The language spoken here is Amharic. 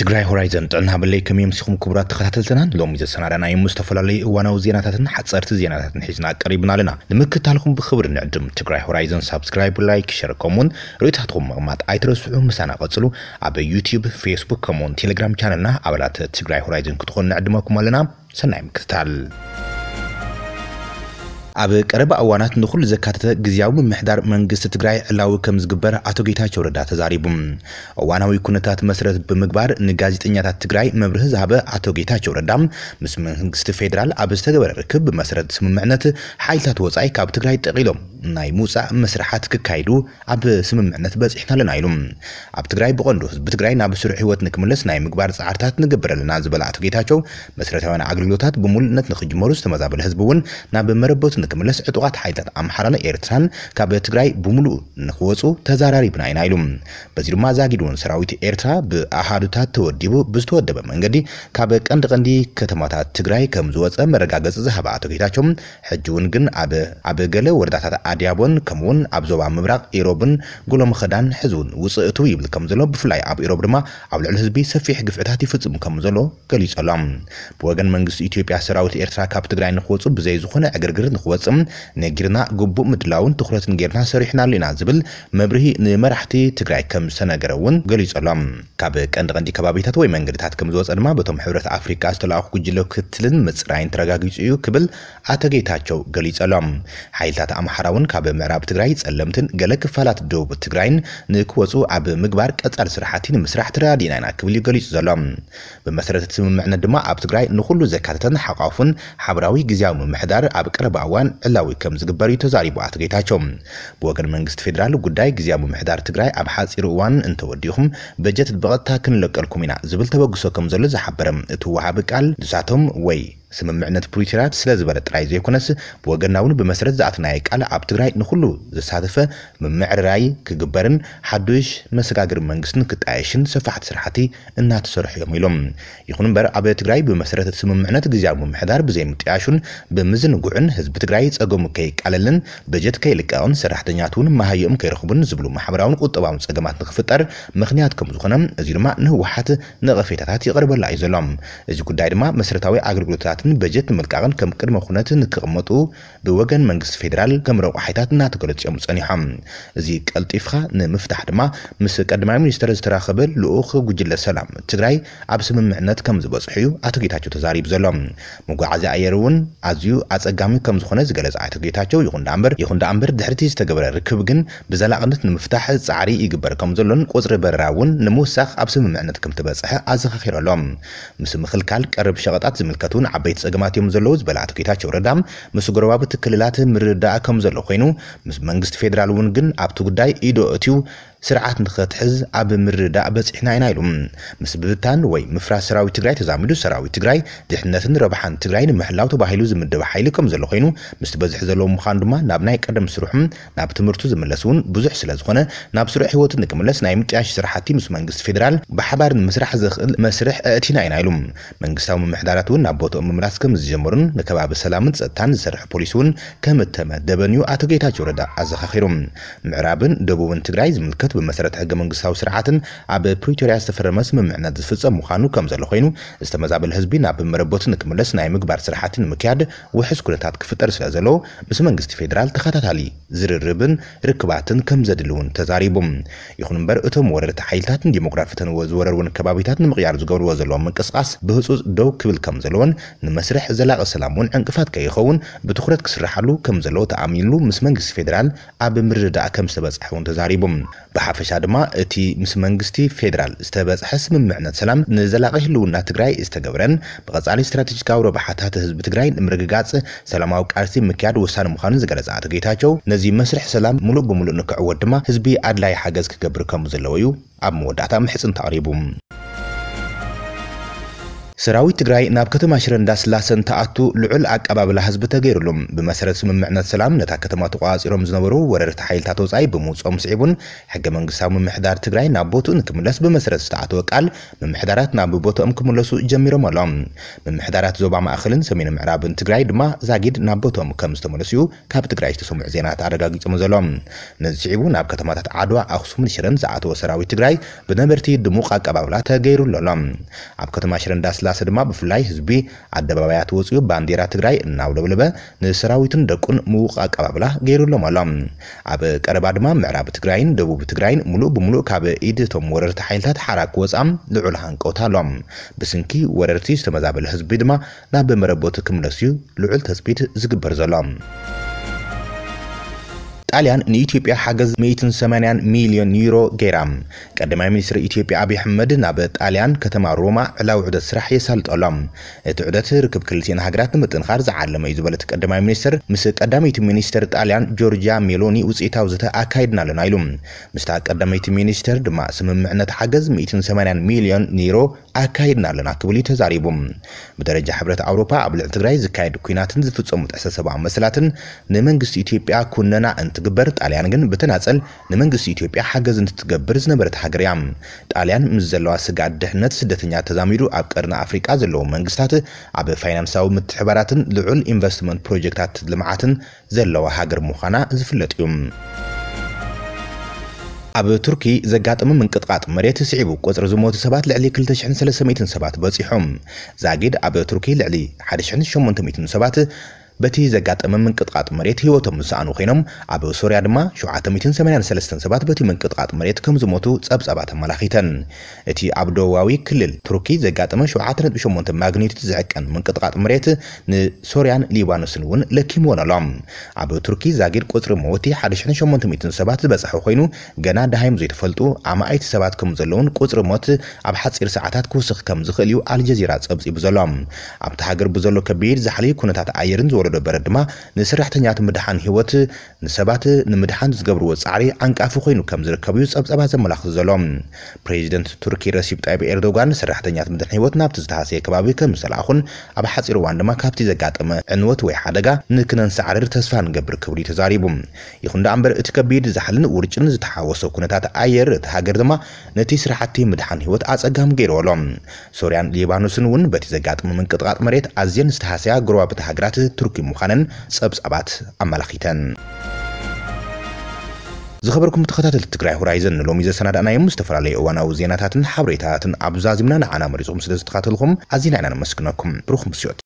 ትግራይ ሆራይዘን ጥዕና በለይ ከመይ ምስኹም ክቡራት ተኸታተልትናን ሎሚ ዘሰናዳናዮም ዝተፈላለዩ እዋናዊ ዜናታትን ሓፀርቲ ዜናታትን ሒዝና ቀሪብና ኣለና ንምክታልኩም ብክብሪ ንዕድም ትግራይ ሆራይዘን ሳብስክራይብ ላይክ ሸር ከምውን ርእታትኩም ምቕማጥ ኣይትረስዑ ምሳና ቀፅሉ ኣብ ዩቲብ ፌስቡክ ከምኡውን ቴሌግራም ቻነልና ኣባላት ትግራይ ሆራይዘን ክትኾኑ ንዕድመኩም ኣለና ሰናይ ምክትታል ኣብ ቀረባ እዋናት ንኩሉ ዘካተተ ግዜያዊ ምምሕዳር መንግስቲ ትግራይ ዕላዊ ከም ዝግበር ኣቶ ጌታቸው ረዳ ተዛሪቡ እዋናዊ ኩነታት መሰረት ብምግባር ንጋዜጠኛታት ትግራይ መብርህ ዝሃበ ኣቶ ጌታቸው ረዳ ምስ መንግስቲ ፌደራል ኣብ ዝተገበረ ርክብ ብመሰረት ስምምዕነት ሓይልታት ወፃኢ ካብ ትግራይ ጠቂሎም ናይ ምውፃእ መስራሓት ክካይዱ ኣብ ስምምዕነት በፂሕና ኣለና ኢሉ ኣብ ትግራይ ብቐንዱ ህዝቢ ትግራይ ናብ ስሩዕ ሂወት ንክምለስ ናይ ምግባር ፃዕርታት ንግበር ኣለና ዝበለ ኣቶ ጌታቸው መሰረታውያን ኣገልግሎታት ብሙሉእነት ንክጅመሩ ዝተመዛበለ ህዝቢ እውን ናብ መረበቱ ንክምለስ ዕጡቃት ሓይልታት ኣምሓራን ኤርትራን ካብ ትግራይ ብምሉእ ንክወፁ ተዘራሪብና ኢና ኢሉ በዚ ድማ ዛጊድውን ሰራዊት ኤርትራ ብኣሃዱታት ተወዲቡ ብዝተወደበ መንገዲ ካብ ቀንዲ ቀንዲ ከተማታት ትግራይ ከም ዝወፀ መረጋገፂ ዝሃበ ኣቶ ጌታቸው ሕጂ እውን ግን ኣብ ገለ ወረዳታት ኣድያቦን ከምኡውን ኣብ ዞባ ምብራቅ ኢሮብን ጎሎም ክዳን ሕዝውን ውፅእቱ ይብል ከም ዘሎ ብፍላይ ኣብ ኢሮብ ድማ ኣብ ልዕሊ ህዝቢ ሰፊሕ ግፍዕታት ይፍፅም ከም ዘሎ ገሊፆሎም ብወገን መንግስቲ ኢትዮጵያ ሰራዊት ኤርትራ ካብ ትግራይ ንክወፁ ብዘይ ዝኾነ ዕግርግር ንክወ ንክወፅም ነጊርና ግቡእ ምድላውን ትኩረትን ጌርና ሰሪሕናሉ ኢና ዝብል መብርሂ ንመራሕቲ ትግራይ ከም ዝተነገረ እውን ገሊጹ ካብ ቀንዲ ቀንዲ ከባቢታት ወይ መንገድታት ከም ዝወፀ ድማ በቶም ሕብረት ኣፍሪካ ዝተለኣኹ ጉጅለ ክትልን ምፅራይን ተረጋጊፁ እዩ ክብል ኣቶ ጌታቸው ገሊጹ ሓይልታት ኣምሓራ እውን ካብ ምዕራብ ትግራይ ጸለምትን ገለ ክፋላት ደቡብ ትግራይን ንክወፁ ኣብ ምግባር ቀጻል ስራሕቲ ንምስራሕ ተረዳዲና ኢና ክብል እዩ ገሊጹ ዘሎም ብመሰረተ ስምምዕነት ድማ ኣብ ትግራይ ንኩሉ ዘካተተን ሓቋፉን ሓበራዊ ግዝያዊ ምምሕዳር ኣብ ቀረባ እዋን ምሁራን ዕላዊ ከም ዝግበር እዩ ተዛሪቡ ኣቶ ጌታቸው ብወገን መንግስቲ ፌደራል ጉዳይ ግዝያዊ ምምሕዳር ትግራይ ኣብ ሓፂር እዋን እንተወዲኹም በጀት ብቐጥታ ክንለቀልኩም ኢና ዝብል ተበግሶ ከም ዘሎ ዝሓበረ እቲ ውሃቢ ቃል ንሳቶም ወይ سممعنات بوليتيرات سلاز برد رأي زي كونس بمسرد زعتنا يكالا عبتغراي عبد رأي نخلو زسادفة من معر رأي كقبارن حدوش مسكاجر منغسن كتعيشن سفاحت سرحتي إنها تسرح يوميلوم يلوم بار بر تغراي رأي بمسرد سممعنات جزير ممحدار بزي متعاشون بمزن جعن حزب ترأي تأجم كيك على لن بجد سرح دنياتون ما هيوم رخبن زبلو محبراون قطبام سجمات نخفتر مخنيات كم زيرما نهو واحد قرب غربا يزلم إذا دايرما دايما مسرتاوي ልምዓትን በጀት ንምልቃቅን ከም ቅድመ ኩነት ንክቕመጡ ብወገን መንግስቲ ፌደራል ከም ረቑሒታት እናተገለፅኦም ፀኒሖም እዚ ቀልጢፍካ ንምፍታሕ ድማ ምስ ቀዳማይ ሚኒስተር ዝተራኸበ ልኡኽ ጉጅለ ሰላም ትግራይ ኣብ ስምምዕነት ከም ዝበፅሑ እዩ ኣቶ ጌታቸው ተዛሪቡ ዘሎ መጓዓዝያ ኣየር እውን ኣዝዩ ኣፀጋሚ ከም ዝኾነ ዝገለፀ ኣቶ ጌታቸው ይኹን ዳ እምበር ይኹን ዳ እምበር ድሕርቲ ዝተገበረ ርክብ ግን ብዘላቕነት ንምፍታሕ ፃዕሪ ይግበር ከም ዘሎን ቁፅሪ በረራ እውን ንምውሳኽ ኣብ ስምምዕነት ከም ትበፅሐ ኣዘኻኺሮ ኣሎም ምስ ምኽልካል ቀርብ ሸቐጣት ዝምልከት እውን ዓበይቲ ፀገማት እዮም ዘለዉ ዝበለ ኣቶ ጌታቸው ረዳ ምስ ጎረባብቲ ክልላት ምርዳእ ከም ዘሎ ኮይኑ ምስ መንግስቲ ፌደራል እውን ግን ኣብቲ ጉዳይ ኢዶ እትዩ ስርዓት ንኽትሕዝ ኣብ ምርዳእ በፂሕና ኢና ኢሉ ምስ ብብታን ወይ ምፍራስ ሰራዊት ትግራይ ተዛሚዱ ሰራዊት ትግራይ ድሕነትን ረብሓን ትግራይ ንምሕላው ተባሂሉ ዝምድብ ሓይሊ ከም ዘሎ ኮይኑ ምስ በዝሒ ዘለዎ ምዃኑ ድማ ናብ ናይ ቀደም ስርሑ ናብ ትምህርቱ ዝምለስ እውን ብዙሕ ስለ ዝኾነ ናብ ስሩዕ ሂወት ንክምለስ ናይ ምጥያሽ ስራሕቲ ምስ መንግስቲ ፌደራል ብሓባር ንምስራሕ ዘኽእል መስርሕ ኣእቲና ኢና ኢሉ መንግስታዊ ምምሕዳራት እውን ናብ ቦትኦም ምምላስ ከም ዝጀመሩን ንከባቢ ሰላምን ፀጥታን ዝሰርሕ ፖሊስ እውን ከም እተመደበን እዩ ኣቶ ጌታቸው ረዳ ኣዘኻኺሩ ምዕራብን ደቡብን ትግራይ ዝምልከት ብመሰረት ሕገ መንግስታዊ ስርዓትን ኣብ ፕሪቶርያ ዝተፈረመ ስምምዕነት ዝፍፀም ምዃኑ ከም ዘሎ ኮይኑ ዝተመዛበለ ህዝቢ ናብ መረቦት ንክምለስ ናይ ምግባር ስራሕቲ ንምክያድ ውሕስ ኩነታት ክፍጠር ስለ ዘለዎ ምስ መንግስቲ ፌደራል ተኸታታሊ ዝርርብን ርክባትን ከም ዘድሊ እውን ተዛሪቦም ይኹን እምበር እቶም ወረርቲ ሓይልታትን ዲሞክራት ፍትንዎ ዝወረርውን ከባቢታት ንምቕያር ዝገብርዎ ዘለዎም ምንቅስቃስ ብህፁፅ ደው ክብል ከም ዘለዎን ንመስርሕ ዘላቐ ሰላም እውን ዕንቅፋት ከይኸውን ብትኩረት ክስራሓሉ ከም ዘለዎ ተኣሚኑሉ ምስ መንግስቲ ፌደራል ኣብ ምርድዳእ ከም ዝተበፅሐ እውን ተዛሪቦም ብሓፈሻ ድማ እቲ ምስ መንግስቲ ፌደራል ዝተበፅሐ ስምምዕነት ሰላም ንዘላቂ ህልውና ትግራይ ዝተገብረን ብቀፃሊ ስትራቴጂካዊ ረብሓታት ህዝቢ ትግራይ ንምርግጋፅ ሰላማዊ ቃልሲ ምክያድ ወሳኒ ምዃኑ ዝገለፀ ኣቶ ጌታቸው ነዚ መስርሕ ሰላም ሙሉእ ብሙሉእ ንክዕወት ድማ ህዝቢ ኣድላይ ሓገዝ ክገብር ከም ዘለዎ እዩ ኣብ መወዳእታ ምሕፅንታ ኣቕሪቡ ሰራዊት ትግራይ ናብ ከተማ ሽረ እንዳስላሰን ተኣቱ ልዑል ኣቀባብላ ህዝቢ ተገይሩሉ ብመሰረት ስምምዕነት ሰላም ነታ ከተማ ተቋፂሮም ዝነበሩ ወረርቲ ሓይልታት ወፃኢ ብምውፅኦም ስዒቡን ሕገ መንግስታዊ ምምሕዳር ትግራይ ናብ ቦትኡ ንክምለስ ብመሰረት ዝተኣተወ ቃል ምምሕዳራት ናብ ቦትኦም ክምለሱ ጀሚሮም ኣሎም ምምሕዳራት ዞባ ማእኸልን ሰሜን ምዕራብን ትግራይ ድማ ዛጊድ ናብ ቦትኦም ከም ዝተመለሱ እዩ ካብ ትግራይ ዝተሰምዑ ዜናታት ኣረጋጊፆም ዘሎም ነዚ ስዒቡ ናብ ከተማታት ዓድዋ ኣክሱምን ሽረን ዝኣተወ ሰራዊት ትግራይ ብነበርቲ ድሙቕ ኣቀባብላ ተገይሩሉ ኣብ ከተማ ሽረ እንዳስላ ስላሰ ድማ ብፍላይ ህዝቢ አደባባያት ወፂኡ ባንዴራ ትግራይ እናውለብልበ ንሰራዊትን ደቁን ምዉቕ አቀባብላ ገይሩሎም ኣሎ ኣብ ቀረባ ድማ ምዕራብ ትግራይን ደቡብ ትግራይን ሙሉእ ብሙሉእ ካብ ኢድ እቶም ወረርቲ ሓይልታት ሓራ ክወፃም ልዑል ሃንቀውታ ኣሎም ብስንኪ ወረርቲ ዝተመዛበለ ህዝቢ ድማ ናብ መረቦት ክምለስ እዩ ልዑል ተፅቢድ ዝግበር ዘሎ ጣልያን ንኢትዮጵያ ሓገዝ 180 ሚሊዮን ዩሮ ገይራ ቀዳማይ ሚኒስትሪ ኢትዮጵያ ኣብዪ ኣሕመድ ናብ ጣልያን ከተማ ሮማ ዕላዊ ዑደት ስራሕ የሳልጠሎም እቲ ዑደት ርክብ ክልቲአን ሃገራት ንምጥንኻር ዝዓለመ እዩ ዝበለት ቀዳማይ ሚኒስትር ምስ ቀዳመይቲ ሚኒስትር ጣልያን ጆርጂያ ሜሎኒ ውፅኢታዊ ዘተ ኣካይድና ኣለና ኢሉ ምስታ ቀዳመይቲ ሚኒስትር ድማ ስምምዕነት ሓገዝ 180 ሚሊዮን ዩሮ ኣካይድና ኣለና ክብል እዩ ተዛሪቡ ብደረጃ ሕብረት ኣውሮፓ ኣብ ልዕሊ ትግራይ ዝካየድ ኩናትን ዝፍፀሙ ጥሕሰ ሰብኣዊ መሰላትን ንመንግስቲ ኢትዮጵያ ኩነና እንተ እንድትግበር ጣልያን ግን ብተናፀል ንመንግስቲ ኢትዮጵያ ሓገዝ እንድትገብር ዝነበረት ሃገር እያ ጣልያን ምስ ዘለዋ ስጋት ድሕነት ስደተኛ ተዛሚዱ ኣብ ቀርና ኣፍሪቃ ዘለዎ መንግስታት ኣብ ፋይናንሳዊ ምትሕበራትን ልዑል ኢንቨስትመንት ፕሮጀክታት ልምዓትን ዘለዋ ሃገር ምዃና ዝፍለጥ እዩ ኣብ ቱርኪ ዘጋጥሚ ምንቅጥቃጥ መሬት ስዒቡ ቁፅሪ ዝሞቱ ሰባት ልዕሊ 2300 ሰባት በፂሖም ዛጊድ ኣብ ቱርኪ ልዕሊ 1800 ሰባት بته زجات من قطعات مريت هي عنو خينم عبو سوريا دما شو ميتين سمنان سلستن سبات بتي من قطعات مريت كم زموتو صب صبات ملاخيتن اتي واوي كلل تركي زجات من شعات نت بشمونت ماغنيت زعقن من قطعات مريت ن سوريان سنون ون لكيمون لام عبو تركي زاغير قطر موتي حدشن منت ميتين سبات بصحو خينو غنا دهايم زيتفلطو ايت سبات كم زلون قطر موت اب حصير ساعتات كوسخ كم زخليو الجزيره صبصي بزلام ابت هاجر بزلو كبير زحلي كونتات ايرن ዝገብሮ ነበረ ድማ ንሰራሕተኛት ምድሓን ሂወት ንሰባት ንምድሓን ዝገብርዎ ፃዕሪ ዓንቃፊ ኮይኑ ከም ዝርከብ እዩ ፀብፀባ ዘመላኽቲ ዘሎ ፕሬዚደንት ቱርኪ ረሲብ ጣይብ ኤርዶጋን ሰራሕተኛት ምድሕን ሂወት ናብቲ ዝተሃሰየ ከባቢ ከም ዝሰላኹን ኣብ ሓፂር እዋን ድማ ካብቲ ዘጋጠመ ዕንወት ወይ ሓደጋ ንክነንሰዓርር ተስፋ ንገብር ክብሉ ተዛሪቡ ይኹን ዳ እምበር እቲ ከቢድ ዛሕልን ውርጭን ዝተሓወሶ ኩነታት ኣየር እቲ ሃገር ድማ ነቲ ስራሕቲ ምድሓን ሂወት ኣፀጋም ገይርዎ ሶርያን ሊባኖስን እውን በቲ ዘጋጥመ ምንቅጥቃጥ መሬት ኣዝየን ዝተሃሰያ ጉርባብቲ ሃገራት ቱርኪ ተሰኪሙ ምዃነን ፀብጻባት ኣመላኺተን ዝኸበርኩም ተኸታተልቲ ትግራይ ሆራይዘን ሎሚ ዘሰናዳእናዮም ዝተፈላለዩ እዋናዊ ዜናታትን ሓበሬታትን ኣብዛዚምና ንዓና መሪፅኩም ስለ ዝተኻተልኩም ኣዝና ኢና ነመስግነኩም ብሩኹም ስዮት